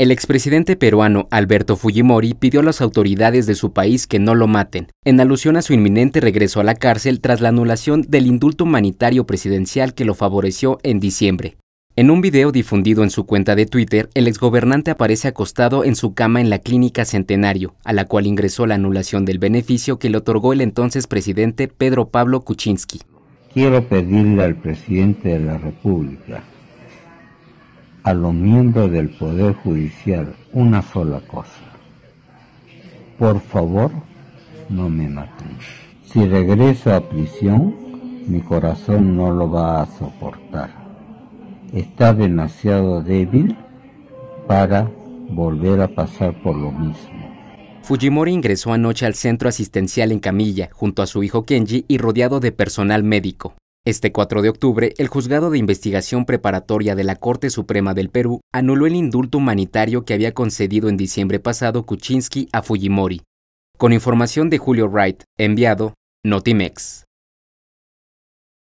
El expresidente peruano Alberto Fujimori pidió a las autoridades de su país que no lo maten, en alusión a su inminente regreso a la cárcel tras la anulación del indulto humanitario presidencial que lo favoreció en diciembre. En un video difundido en su cuenta de Twitter, el exgobernante aparece acostado en su cama en la clínica Centenario, a la cual ingresó la anulación del beneficio que le otorgó el entonces presidente Pedro Pablo Kuczynski. Quiero pedirle al presidente de la República a los miembros del Poder Judicial una sola cosa. Por favor, no me maten. Si regreso a prisión, mi corazón no lo va a soportar. Está demasiado débil para volver a pasar por lo mismo. Fujimori ingresó anoche al centro asistencial en camilla junto a su hijo Kenji y rodeado de personal médico. Este 4 de octubre, el Juzgado de Investigación Preparatoria de la Corte Suprema del Perú anuló el indulto humanitario que había concedido en diciembre pasado Kuczynski a Fujimori. Con información de Julio Wright, enviado Notimex.